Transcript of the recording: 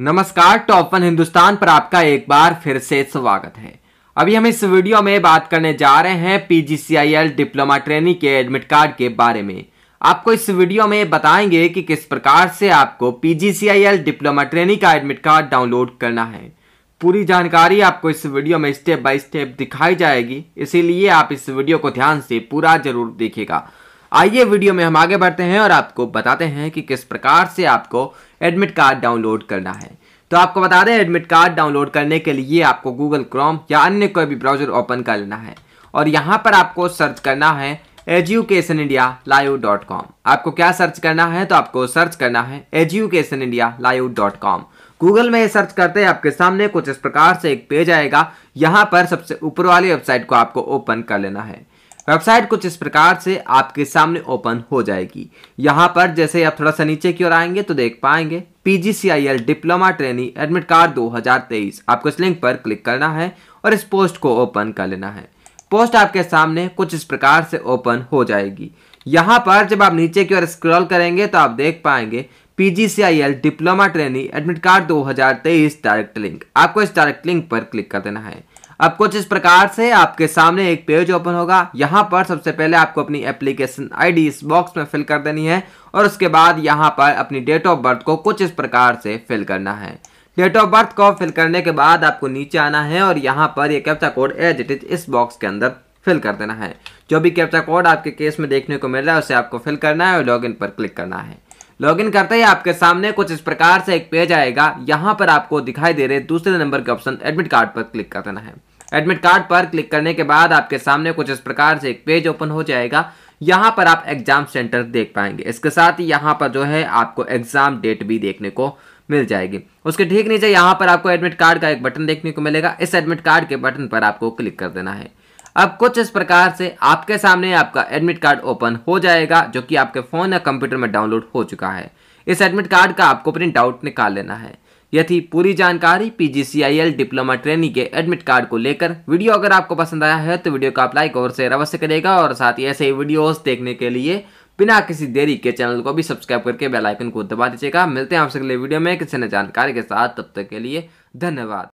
नमस्कार top one Hindustan पर आपका एक बार फिर से स्वागत है अभी हम इस वीडियो में बात करने जा रहे हैं पीजीसीआईएल डिप्लोमा ट्रेनिंग के एडमिट कार्ड के बारे में आपको इस वीडियो में बताएंगे कि किस प्रकार से आपको पीजीसीआईएल डिप्लोमा ट्रेनिंग का एडमिट कार्ड डाउनलोड करना है पूरी जानकारी आपको इस वीडियो में स्टेप बाय स्टेप दिखाई जाएगी इसीलिए आप इस वीडियो को ध्यान से पूरा जरूर देखेगा आइए वीडियो में हम आगे बढ़ते हैं और आपको बताते हैं कि किस प्रकार से आपको एडमिट कार्ड डाउनलोड करना है तो आपको बता दें एडमिट कार्ड डाउनलोड करने के लिए आपको गूगल क्रोम या अन्य कोई भी ब्राउजर ओपन कर लेना है और यहाँ पर आपको सर्च करना है education India live dot com आपको क्या सर्च करना है तो आपको सर्च करना है education India live dot com Google में सर्च करते हैं आपके सामने कुछ इस प्रकार से एक पेज आएगा यहाँ पर सबसे ऊपर वाली वेबसाइट को आपको ओपन कर लेना है वेबसाइट कुछ इस प्रकार से आपके सामने ओपन हो जाएगी यहाँ पर जैसे आप थोड़ा सा नीचे की ओर आएंगे तो देख पाएंगे PGCIL diploma trainee admit card 2023 आपको इस लिंक पर क्लिक करना है और इस पोस्ट को ओपन कर लेना है पोस्ट आपके सामने कुछ इस प्रकार से ओपन हो जाएगी यहाँ पर जब आप नीचे की ओर स्क्रॉल करेंगे तो आप देख पाएंगे PGCIL diploma trainee admit card 2023 direct link आपको इस डायरेक्ट लिंक पर क्लिक कर देना है अब कुछ इस प्रकार से आपके सामने एक पेज ओपन होगा यहाँ पर सबसे पहले आपको अपनी एप्लीकेशन आईडी इस बॉक्स में फिल कर देनी है और उसके बाद यहाँ पर अपनी डेट ऑफ बर्थ को कुछ इस प्रकार से फिल करना है डेट ऑफ बर्थ को फिल करने के बाद आपको नीचे आना है और यहाँ पर ये captcha code as it is इस बॉक्स के अंदर फिल कर देना है जो भी कैप्चा कोड आपके केस में देखने को मिल रहा है उसे आपको फिल करना है और लॉग पर क्लिक करना है लॉगिन करते ही आपके सामने कुछ इस प्रकार से एक पेज आएगा यहाँ पर आपको दिखाई दे रहे दूसरे नंबर के ऑप्शन एडमिट कार्ड पर क्लिक कर देना है एडमिट कार्ड पर क्लिक करने के बाद आपके सामने कुछ इस प्रकार से एक पेज ओपन हो जाएगा यहाँ पर आप एग्जाम सेंटर देख पाएंगे इसके साथ ही यहाँ पर जो है आपको एग्जाम डेट भी देखने को मिल जाएगी उसके ठीक नीचे यहाँ पर आपको एडमिट कार्ड का एक बटन देखने को मिलेगा इस एडमिट कार्ड के बटन पर आपको क्लिक कर देना है अब कुछ इस प्रकार से आपके सामने आपका एडमिट कार्ड ओपन हो जाएगा जो कि आपके फ़ोन या कंप्यूटर में डाउनलोड हो चुका है इस एडमिट कार्ड का आपको प्रिंट आउट निकाल लेना है यह थी पूरी जानकारी पीजीसीआईएल डिप्लोमा ट्रेनिंग के एडमिट कार्ड को लेकर वीडियो अगर आपको पसंद आया है तो वीडियो को आप लाइक और शेयर अवश्य करेगा और साथ ही ऐसे ही वीडियोस देखने के लिए बिना किसी देरी के चैनल को भी सब्सक्राइब करके बेल आइकन को दबा दीजिएगा मिलते हैं आपसे अगले वीडियो में किसी न जानकारी के साथ तब तक के लिए धन्यवाद